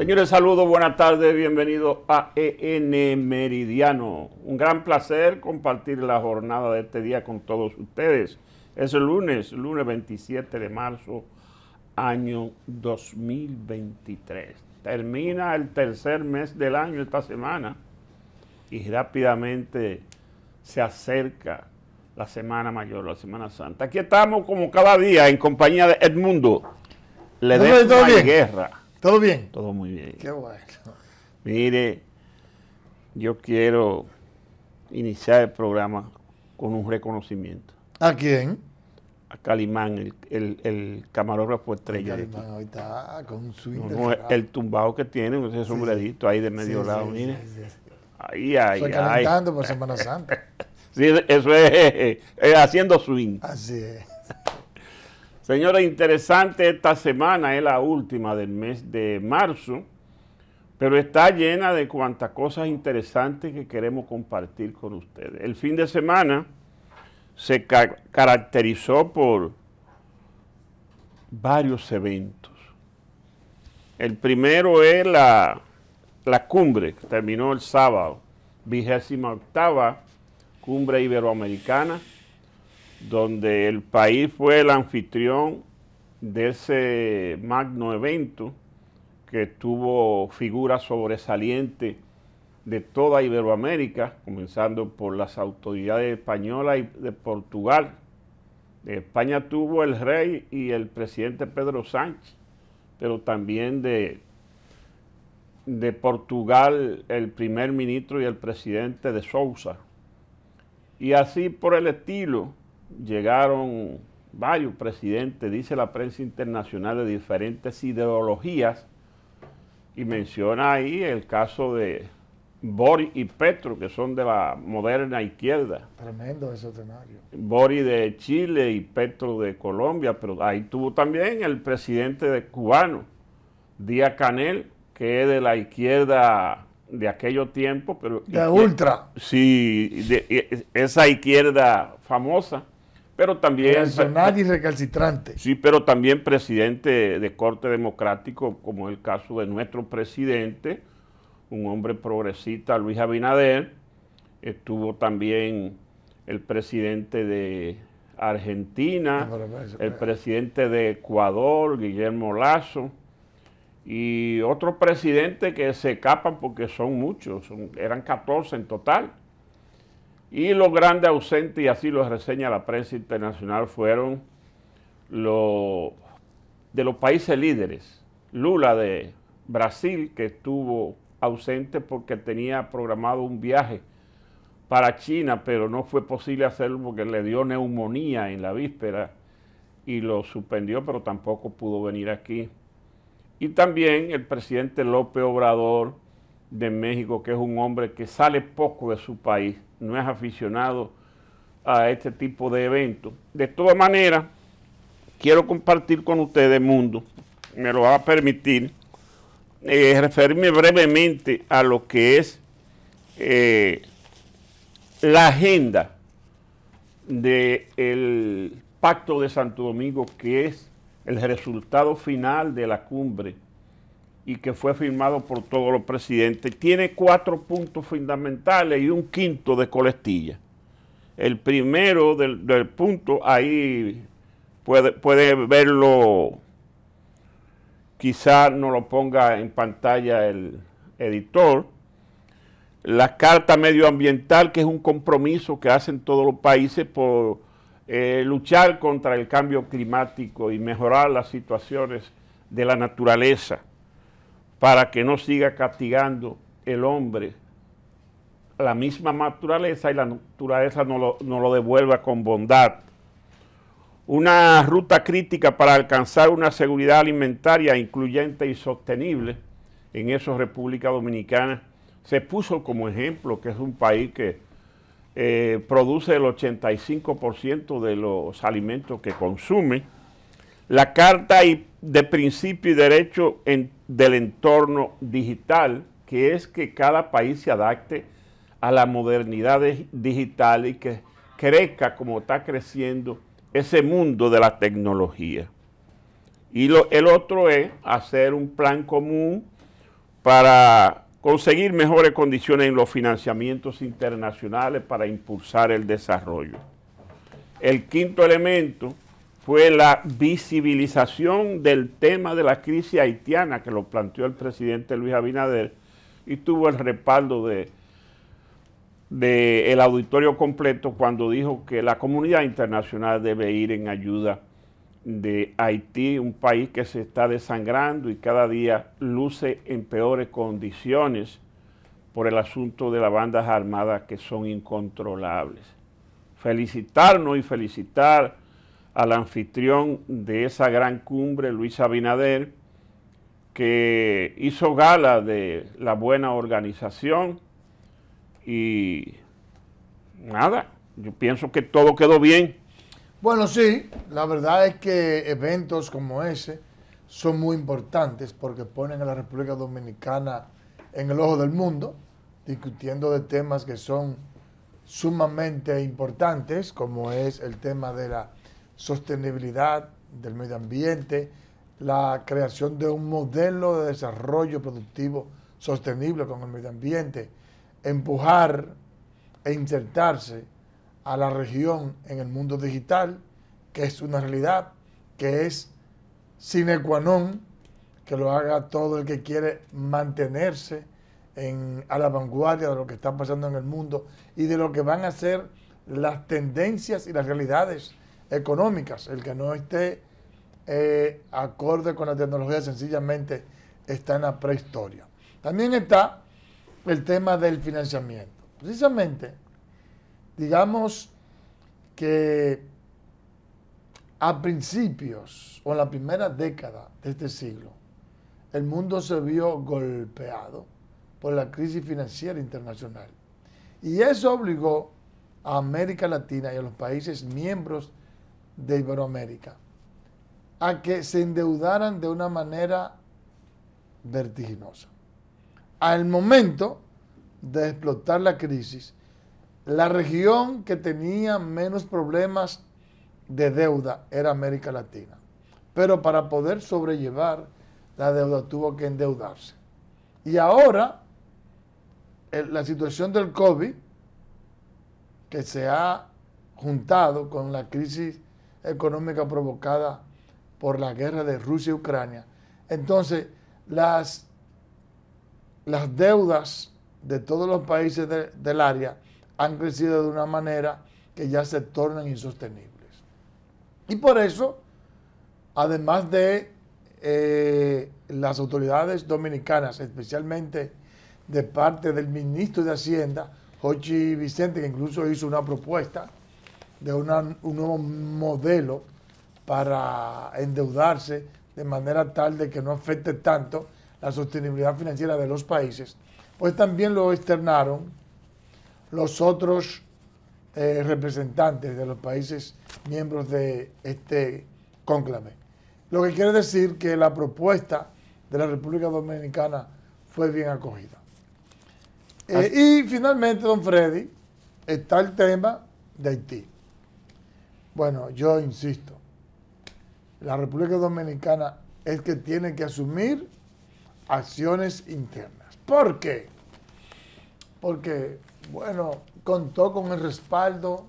Señores, saludos, buenas tardes, bienvenidos a EN Meridiano. Un gran placer compartir la jornada de este día con todos ustedes. Es el lunes, lunes 27 de marzo, año 2023. Termina el tercer mes del año esta semana y rápidamente se acerca la Semana Mayor, la Semana Santa. Aquí estamos como cada día en compañía de Edmundo. Le no, la Guerra ¿Todo bien? Todo muy bien. Qué bueno. Mire, yo quiero iniciar el programa con un reconocimiento. ¿A quién? A Calimán, el, el, camarógrafo estrella. Calimán ahí está con su El tumbado que tiene, ese sombrerito ahí de medio lado, mire. Ahí, ahí, Estoy calentando por Semana Santa. sí, eso es, es haciendo swing. Así es. Señora, interesante esta semana, es la última del mes de marzo, pero está llena de cuantas cosas interesantes que queremos compartir con ustedes. El fin de semana se caracterizó por varios eventos. El primero es la, la cumbre, que terminó el sábado, vigésima octava cumbre iberoamericana donde el país fue el anfitrión de ese magno evento que tuvo figuras sobresalientes de toda Iberoamérica, comenzando por las autoridades españolas y de Portugal. De España tuvo el rey y el presidente Pedro Sánchez, pero también de, de Portugal el primer ministro y el presidente de Sousa. Y así por el estilo, llegaron varios presidentes, dice la prensa internacional, de diferentes ideologías, y menciona ahí el caso de Bori y Petro, que son de la moderna izquierda. Tremendo ese escenario. Bori de Chile y Petro de Colombia, pero ahí tuvo también el presidente de cubano, Díaz Canel, que es de la izquierda de aquello tiempo pero... De ultra. Sí, e, e, esa izquierda famosa. Pero también... nadie recalcitrante. Sí, pero también presidente de corte democrático, como es el caso de nuestro presidente, un hombre progresista, Luis Abinader. Estuvo también el presidente de Argentina, ah, pues, el eh. presidente de Ecuador, Guillermo Lazo, y otros presidentes que se escapan porque son muchos, eran 14 en total. Y los grandes ausentes, y así lo reseña la prensa internacional, fueron los de los países líderes. Lula de Brasil, que estuvo ausente porque tenía programado un viaje para China, pero no fue posible hacerlo porque le dio neumonía en la víspera y lo suspendió, pero tampoco pudo venir aquí. Y también el presidente López Obrador, de México, que es un hombre que sale poco de su país, no es aficionado a este tipo de eventos. De todas maneras, quiero compartir con ustedes, mundo, me lo va a permitir, eh, referirme brevemente a lo que es eh, la agenda del Pacto de Santo Domingo, que es el resultado final de la cumbre y que fue firmado por todos los presidentes, tiene cuatro puntos fundamentales y un quinto de colestilla. El primero del, punto, ahí puede, verlo, quizás no lo ponga en pantalla el editor, la carta medioambiental, que es un compromiso que hacen todos los países por eh, luchar contra el cambio climático y mejorar las situaciones de la naturaleza para que no siga castigando el hombre la misma naturaleza y la naturaleza no lo, devuelva con bondad. Una ruta crítica para alcanzar una seguridad alimentaria incluyente y sostenible, en eso República Dominicana se puso como ejemplo, que es un país que eh, produce el 85% de los alimentos que consume. La Carta de Principio y Derecho en del entorno digital, que es que cada país se adapte a la modernidad digital y que crezca como está creciendo ese mundo de la tecnología. Y el otro es hacer un plan común para conseguir mejores condiciones en los financiamientos internacionales para impulsar el desarrollo. El quinto elemento fue la visibilización del tema de la crisis haitiana que lo planteó el presidente Luis Abinader y tuvo el respaldo de, el auditorio completo cuando dijo que la comunidad internacional debe ir en ayuda de Haití, un país que se está desangrando y cada día luce en peores condiciones por el asunto de las bandas armadas que son incontrolables. Felicitarnos y felicitar al anfitrión de esa gran cumbre, Luis Abinader, que hizo gala de la buena organización y nada, yo pienso que todo quedó bien. Bueno, sí, la verdad es que eventos como ese son muy importantes porque ponen a la República Dominicana en el ojo del mundo, discutiendo de temas que son sumamente importantes, como es el tema de la sostenibilidad del medio ambiente, la creación de un modelo de desarrollo productivo sostenible con el medio ambiente, empujar e insertarse a la región en el mundo digital, que es una realidad, que es sine qua non, que lo haga todo el que quiere mantenerse a la vanguardia de lo que está pasando en el mundo y de lo que van a ser las tendencias y las realidades económicas. El que no esté eh, acorde con la tecnología sencillamente está en la prehistoria. También está el tema del financiamiento. Precisamente, digamos que a principios o en la primera década de este siglo, el mundo se vio golpeado por la crisis financiera internacional. Y eso obligó a América Latina y a los países miembros de Iberoamérica a que se endeudaran de una manera vertiginosa. Al momento de explotar la crisis, la región que tenía menos problemas de deuda era América Latina. Pero para poder sobrellevar la deuda tuvo que endeudarse. Y ahora, la situación del COVID, que se ha juntado con la crisis económica provocada por la guerra de Rusia y Ucrania. Entonces, las, las deudas de todos los países del área han crecido de una manera que ya se tornan insostenibles. Y por eso, además de eh, las autoridades dominicanas, especialmente de parte del ministro de Hacienda, Jochi Vicente, que incluso hizo una propuesta de un nuevo modelo para endeudarse de manera tal de que no afecte tanto la sostenibilidad financiera de los países, pues también lo externaron los otros eh, representantes de los países miembros de este cónclave. Lo que quiere decir que la propuesta de la República Dominicana fue bien acogida. Eh, y finalmente, don Freddy, está el tema de Haití. Bueno, yo insisto, la República Dominicana es que tiene que asumir acciones internas. ¿Por qué? Porque, bueno, contó con el respaldo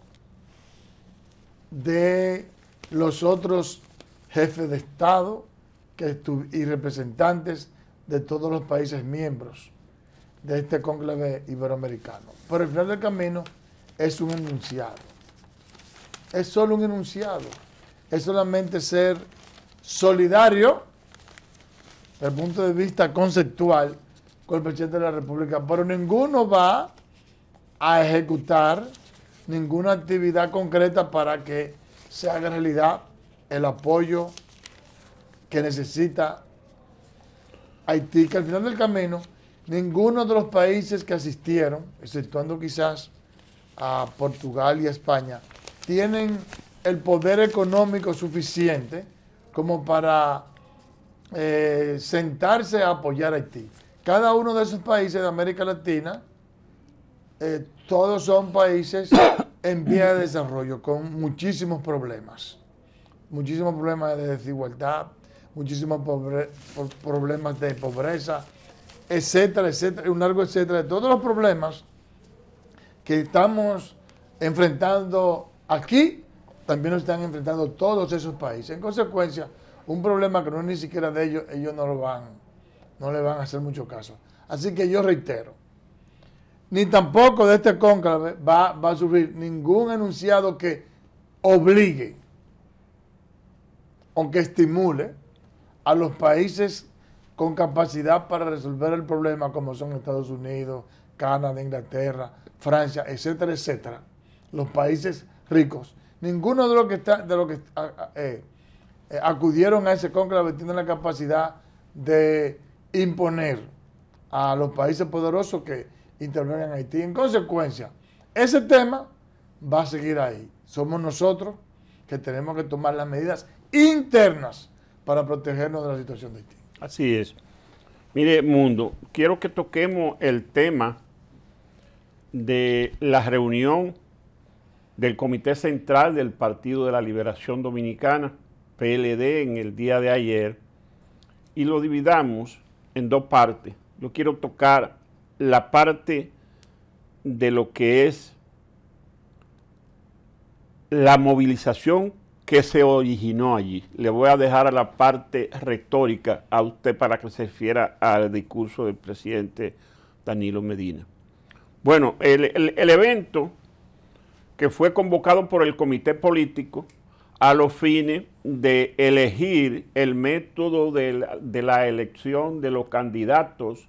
de los otros jefes de Estado que y representantes de todos los países miembros de este cónclave iberoamericano. Por el final del camino es un enunciado es solo un enunciado, es solamente ser solidario desde el punto de vista conceptual con el presidente de la República, pero ninguno va a ejecutar ninguna actividad concreta para que se haga realidad el apoyo que necesita Haití, que al final del camino ninguno de los países que asistieron, exceptuando quizás a Portugal y a España, tienen el poder económico suficiente como para eh, sentarse a apoyar a Haití. Cada uno de esos países de América Latina, eh, todos son países en vía de desarrollo, con muchísimos problemas. Muchísimos problemas de desigualdad, muchísimos problemas de pobreza, etcétera, etcétera, un largo etcétera. de Todos los problemas que estamos enfrentando Aquí también nos están enfrentando todos esos países. En consecuencia, un problema que no es ni siquiera de ellos, ellos no van, no le van a hacer mucho caso. Así que yo reitero, ni tampoco de este cónclave va, va a subir ningún enunciado que obligue o que estimule a los países con capacidad para resolver el problema, como son Estados Unidos, Canadá, Inglaterra, Francia, etcétera, etcétera, los países ricos. Ninguno de los que, está, de que eh, eh, acudieron a ese conclave tiene la capacidad de imponer a los países poderosos que intervengan en Haití. En consecuencia, ese tema va a seguir ahí. Somos nosotros que tenemos que tomar las medidas internas para protegernos de la situación de Haití. Así es. Mire, Mundo, quiero que toquemos el tema de la reunión del Comité Central del Partido de la Liberación Dominicana, PLD, en el día de ayer, y lo dividamos en dos partes. Yo quiero tocar la parte de lo que es la movilización que se originó allí. Le voy a dejar a la parte retórica a usted para que se refiera al discurso del presidente Danilo Medina. Bueno, el evento que fue convocado por el comité político a los fines de elegir el método de la, elección de los candidatos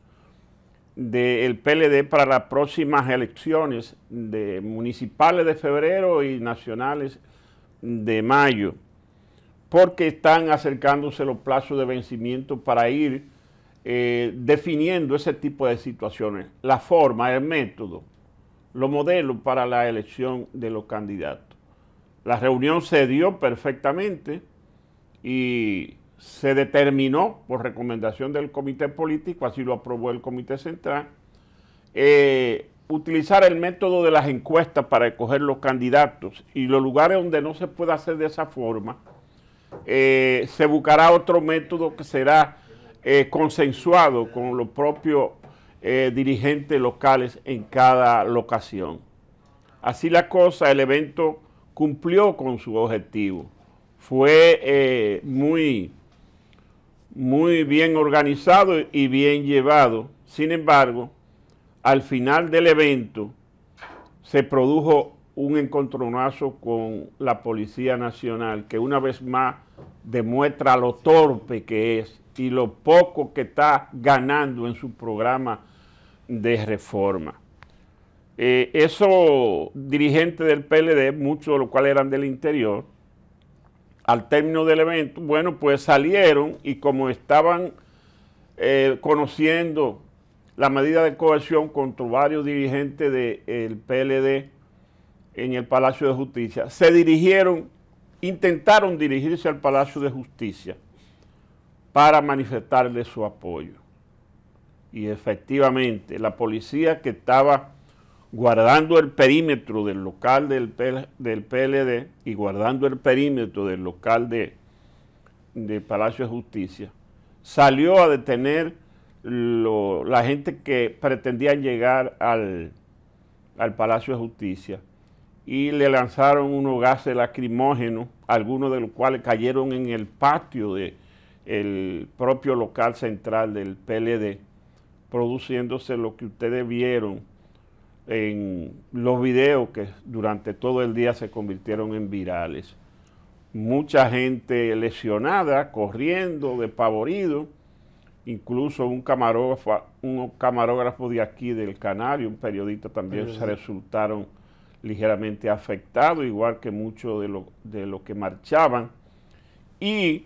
del PLD para las próximas elecciones de municipales de febrero y nacionales de mayo, porque están acercándose los plazos de vencimiento para ir eh, definiendo ese tipo de situaciones, la forma, el método los modelos para la elección de los candidatos. La reunión se dio perfectamente y se determinó por recomendación del comité político, así lo aprobó el comité central, eh, utilizar el método de las encuestas para escoger los candidatos y los lugares donde no se pueda hacer de esa forma, eh, se buscará otro método que será eh, consensuado con los propios eh, dirigentes locales en cada locación. Así la cosa, el evento cumplió con su objetivo. Fue eh, muy, muy bien organizado y bien llevado. Sin embargo, al final del evento se produjo un encontronazo con la Policía Nacional, que una vez más demuestra lo torpe que es y lo poco que está ganando en su programa de reforma. Eh, esos dirigentes del PLD, muchos de los cuales eran del interior, al término del evento, bueno, pues salieron y como estaban eh, conociendo la medida de coerción contra varios dirigentes del PLD en el Palacio de Justicia, se dirigieron, intentaron dirigirse al Palacio de Justicia para manifestarle su apoyo. Y efectivamente, la policía que estaba guardando el perímetro del local del, PLD y guardando el perímetro del local de, Palacio de Justicia, salió a detener la gente que pretendía llegar al, Palacio de Justicia y le lanzaron unos gases lacrimógenos, algunos de los cuales cayeron en el patio del propio local central del PLD produciéndose lo que ustedes vieron en los videos que durante todo el día se convirtieron en virales. Mucha gente lesionada, corriendo, despavorido, incluso un camarógrafo, un camarógrafo de aquí del Canario, un periodista también se resultaron ligeramente afectados, igual que muchos de los de que marchaban. Y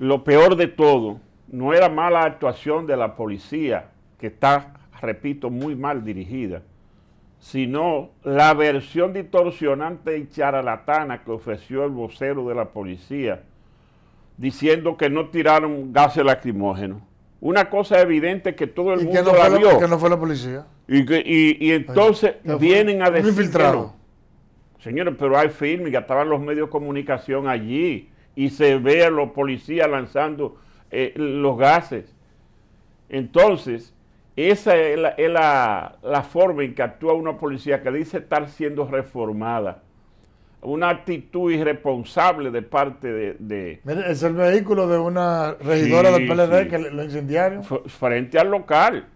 lo peor de todo, no era mala actuación de la policía, que está, repito, muy mal dirigida, sino la versión distorsionante y charlatana que ofreció el vocero de la policía, diciendo que no tiraron gases lacrimógenos. Una cosa evidente que todo el mundo la vio. que no fue la policía. Y, entonces vienen a decir Señores, pero hay filmes, estaban los medios de comunicación allí y se ve a los policías lanzando eh, los gases. Entonces, esa es, la, forma en que actúa una policía que dice estar siendo reformada. Una actitud irresponsable de parte de... es el vehículo de una regidora del PLD que lo incendiaron. frente al local.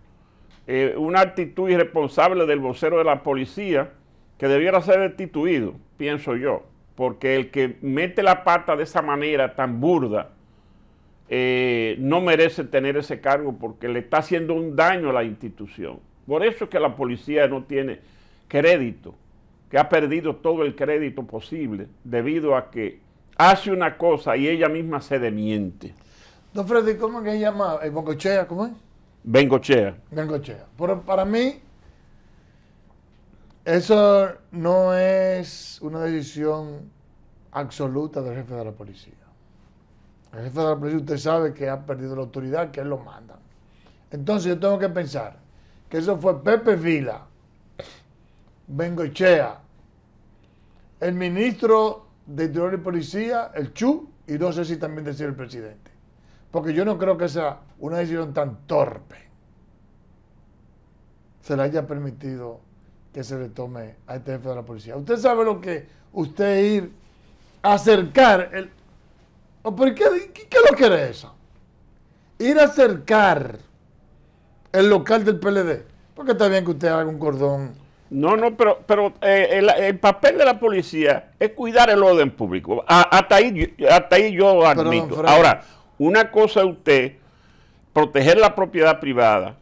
Eh, una actitud irresponsable del vocero de la policía que debiera ser destituido, pienso yo. Porque el que mete la pata de esa manera tan burda eh, no merece tener ese cargo porque le está haciendo un daño a la institución. Por eso es que la policía no tiene crédito, que ha perdido todo el crédito posible debido a que hace una cosa y ella misma se demiente. Don Freddy, ¿cómo que se llama? Eh, ¿Bengochea? ¿Cómo es? Bengochea. Bengochea. Pero para mí, eso no es una decisión absoluta del jefe de la policía. El jefe de la policía, usted sabe que ha perdido la autoridad, que él lo manda. Entonces yo tengo que pensar que eso fue Pepe Vila, Bengochea, el ministro de Interior y Policía, el Chu, y no sé si también decir el presidente. Porque yo no creo que sea una decisión tan torpe se le haya permitido que se le tome a este jefe de la policía. Usted sabe lo que usted ir a acercar el, ¿Por qué, qué, es lo que era eso? Ir a acercar el local del PLD. Porque está bien que usted haga un cordón. No, no, pero, pero eh, el, papel de la policía es cuidar el orden público. hasta, ahí, hasta ahí yo admito. Ahora, una cosa es usted proteger la propiedad privada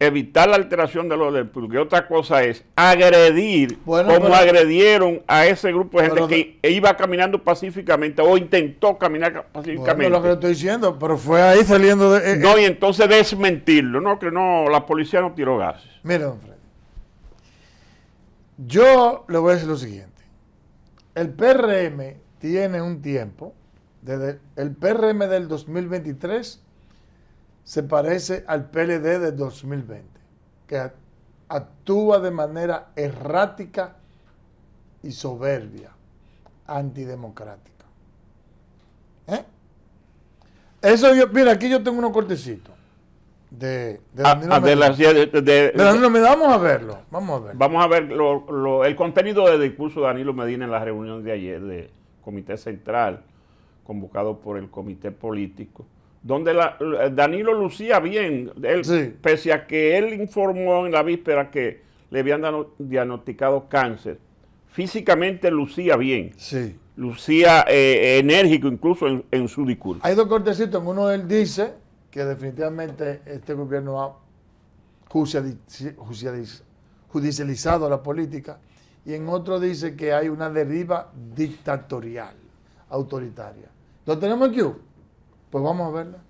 evitar la alteración del lo público. Y otra cosa es agredir como agredieron a ese grupo de gente que iba caminando pacíficamente o intentó caminar pacíficamente. lo que estoy diciendo, pero fue ahí saliendo de... Eh, no, eh. y entonces desmentirlo, no, que no, la policía no tiró gases. Mira, freddy yo le voy a decir lo siguiente. El PRM tiene un tiempo, desde el PRM del 2023 se parece al PLD de 2020, que actúa de manera errática y soberbia, antidemocrática. ¿Eh? Eso yo, mira, aquí yo tengo unos cortecitos. Ah, ah, de, de, Danilo Medina. Vamos a verlo. Vamos a ver. Vamos a ver el contenido del discurso de Danilo Medina en la reunión de ayer del Comité Central, convocado por el Comité Político donde Danilo lucía bien, pese a que él informó en la víspera que le habían diagnosticado cáncer, físicamente lucía bien. Sí. Lucía eh, enérgico incluso en, en, su discurso. Hay dos cortecitos. En uno él dice que definitivamente este gobierno ha judicializado la política y en otro dice que hay una deriva dictatorial, autoritaria. ¿Lo tenemos aquí? Pues vamos a verla.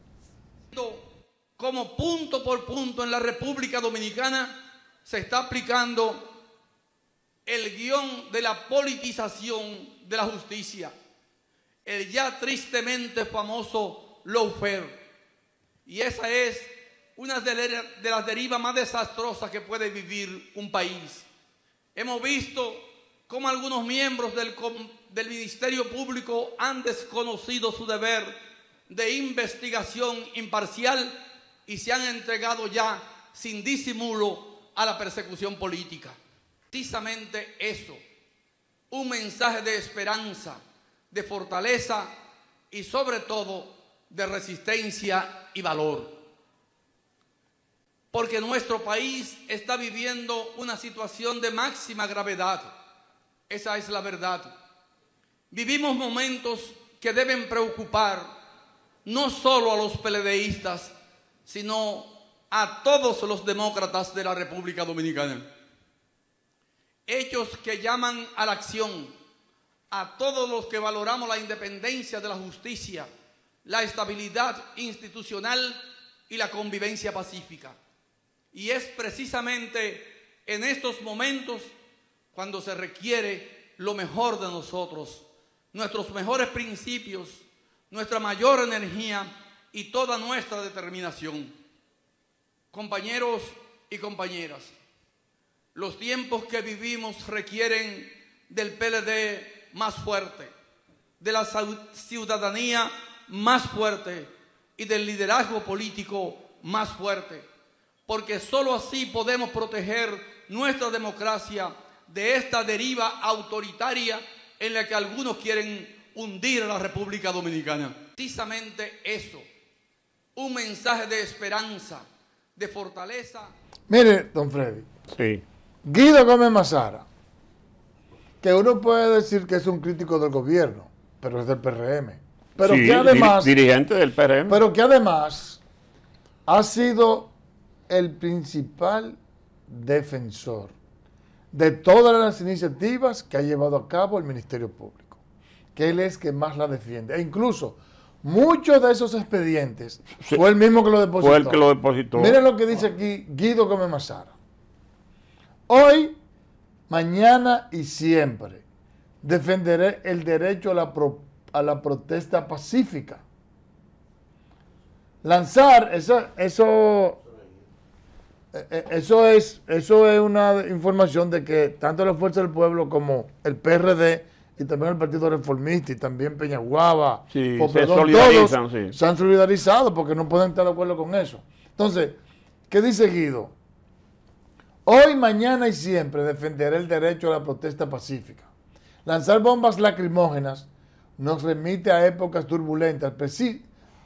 Como punto por punto en la República Dominicana se está aplicando el guión de la politización de la justicia, el ya tristemente famoso lawfare. Y esa es una de las derivas más desastrosas que puede vivir un país. Hemos visto cómo algunos miembros del, del Ministerio Público han desconocido su deber de investigación imparcial y se han entregado ya sin disimulo a la persecución política. Precisamente eso, un mensaje de esperanza, de fortaleza y sobre todo de resistencia y valor. Porque nuestro país está viviendo una situación de máxima gravedad. Esa es la verdad. Vivimos momentos que deben preocupar no solo a los peledeístas, sino a todos los demócratas de la República Dominicana. Hechos que llaman a la acción a todos los que valoramos la independencia de la justicia, la estabilidad institucional y la convivencia pacífica. Y es precisamente en estos momentos cuando se requiere lo mejor de nosotros, nuestros mejores principios, nuestra mayor energía y toda nuestra determinación. Compañeros y compañeras, los tiempos que vivimos requieren del PLD más fuerte, de la ciudadanía más fuerte y del liderazgo político más fuerte, porque sólo así podemos proteger nuestra democracia de esta deriva autoritaria en la que algunos quieren hundir a la República Dominicana. Precisamente eso, un mensaje de esperanza, de fortaleza. Mire, don Freddy. Sí. Guido Gómez Mazara, que uno puede decir que es un crítico del gobierno, pero es del PRM. Pero que además. Dirigente del PRM. Pero que además ha sido el principal defensor de todas las iniciativas que ha llevado a cabo el Ministerio Público que él es que más la defiende. E incluso muchos de esos expedientes fue el mismo que lo depositó. Fue el que lo depositó. Miren lo que dice aquí Guido Gómez Mazara. Hoy, mañana y siempre defenderé el derecho a la, protesta pacífica. Lanzar, eso, eso, eh, eh, eso, es, eso es una información de que tanto la Fuerza del Pueblo como el PRD y también el Partido Reformista y también Peñaguaba, sí, pues, se se han solidarizado porque no pueden estar de acuerdo con eso. Entonces, ¿qué dice Guido? Hoy, mañana y siempre defenderé el derecho a la protesta pacífica. Lanzar bombas lacrimógenas nos remite a épocas turbulentas,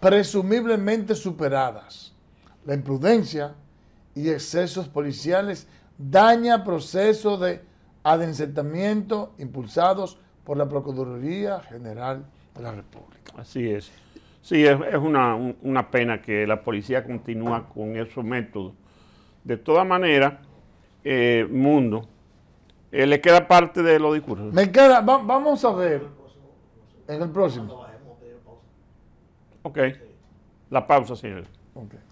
presumiblemente superadas. La imprudencia y excesos policiales daña procesos de adensentamiento impulsados por la Procuraduría General de la República. Así es. Sí, es, una, pena que la policía continúa con esos métodos. De todas maneras, eh, Mundo, eh, ¿le queda parte de los discursos? Me queda, vamos a ver en el próximo. Ok. La pausa, señores. Okay.